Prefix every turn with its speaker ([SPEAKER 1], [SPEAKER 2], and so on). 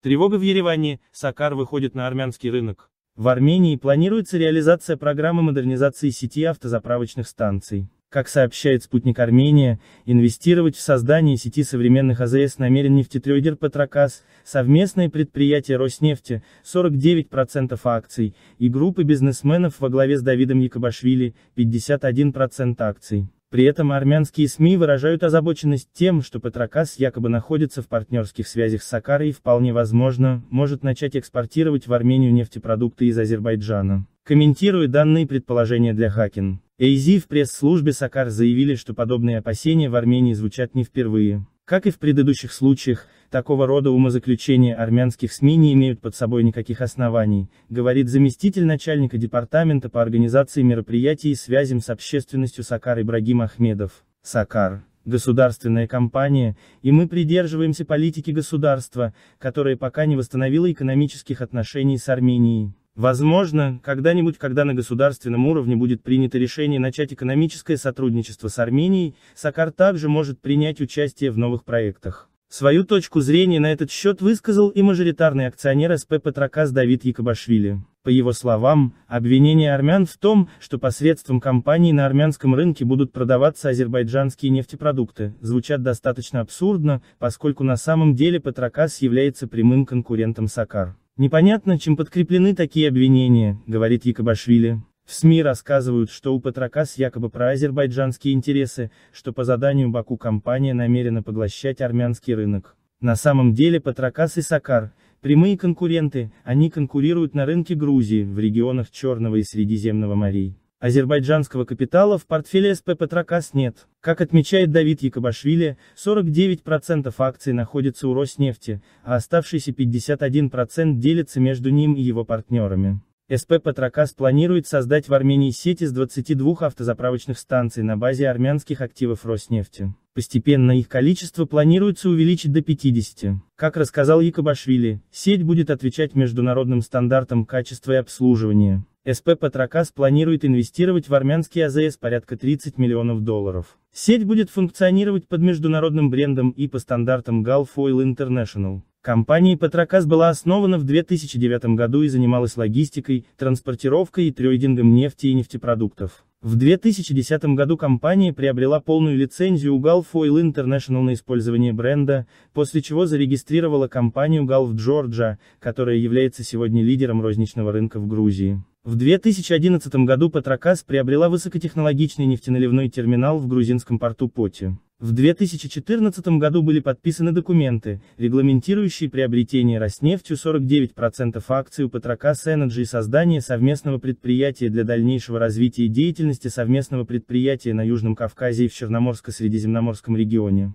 [SPEAKER 1] Тревога в Ереване, Сакар выходит на армянский рынок. В Армении планируется реализация программы модернизации сети автозаправочных станций. Как сообщает «Спутник Армения», инвестировать в создание сети современных АЗС намерен нефтетрейдер Петрокас, совместное предприятие Роснефти, 49% акций, и группы бизнесменов во главе с Давидом Якобашвили, 51% акций. При этом армянские СМИ выражают озабоченность тем, что Петрокас якобы находится в партнерских связях с Сакарой и вполне возможно, может начать экспортировать в Армению нефтепродукты из Азербайджана. Комментируя данные предположения для Хакин, AZ в пресс-службе Сакар заявили, что подобные опасения в Армении звучат не впервые. Как и в предыдущих случаях, такого рода умозаключения армянских СМИ не имеют под собой никаких оснований, говорит заместитель начальника департамента по организации мероприятий и связям с общественностью Сакар Ибрагим Ахмедов. Сакар государственная компания, и мы придерживаемся политики государства, которая пока не восстановила экономических отношений с Арменией. Возможно, когда-нибудь, когда на государственном уровне будет принято решение начать экономическое сотрудничество с Арменией, Сакар также может принять участие в новых проектах. Свою точку зрения на этот счет высказал и мажоритарный акционер СП Патракас Давид Якобашвили. По его словам, обвинение армян в том, что посредством компании на армянском рынке будут продаваться азербайджанские нефтепродукты, звучат достаточно абсурдно, поскольку на самом деле Патракас является прямым конкурентом Сакар. Непонятно, чем подкреплены такие обвинения, говорит Якобашвили. В СМИ рассказывают, что у Патракас якобы про Азербайджанские интересы, что по заданию Баку компания намерена поглощать армянский рынок. На самом деле Патракас и Сакар – прямые конкуренты, они конкурируют на рынке Грузии, в регионах Черного и Средиземного морей. Азербайджанского капитала в портфеле СП «Петрокас» нет. Как отмечает Давид Якобашвили, 49% акций находится у Роснефти, а оставшиеся 51% делятся между ним и его партнерами. СП «Петрокас» планирует создать в Армении сеть из 22 автозаправочных станций на базе армянских активов Роснефти. Постепенно их количество планируется увеличить до 50. Как рассказал Якобашвили, сеть будет отвечать международным стандартам качества и обслуживания. СП Патракас планирует инвестировать в армянский АЗС порядка 30 миллионов долларов. Сеть будет функционировать под международным брендом и по стандартам Gulf Oil International. Компания Патракас была основана в 2009 году и занималась логистикой, транспортировкой и трейдингом нефти и нефтепродуктов. В 2010 году компания приобрела полную лицензию у Gulf Oil International на использование бренда, после чего зарегистрировала компанию Gulf Georgia, которая является сегодня лидером розничного рынка в Грузии. В 2011 году Петрокас приобрела высокотехнологичный нефтеналивной терминал в грузинском порту Поти. В 2014 году были подписаны документы, регламентирующие приобретение Роснефтью 49% акций у Петрокас Energy и создание совместного предприятия для дальнейшего развития деятельности совместного предприятия на Южном Кавказе и в Черноморско-Средиземноморском регионе.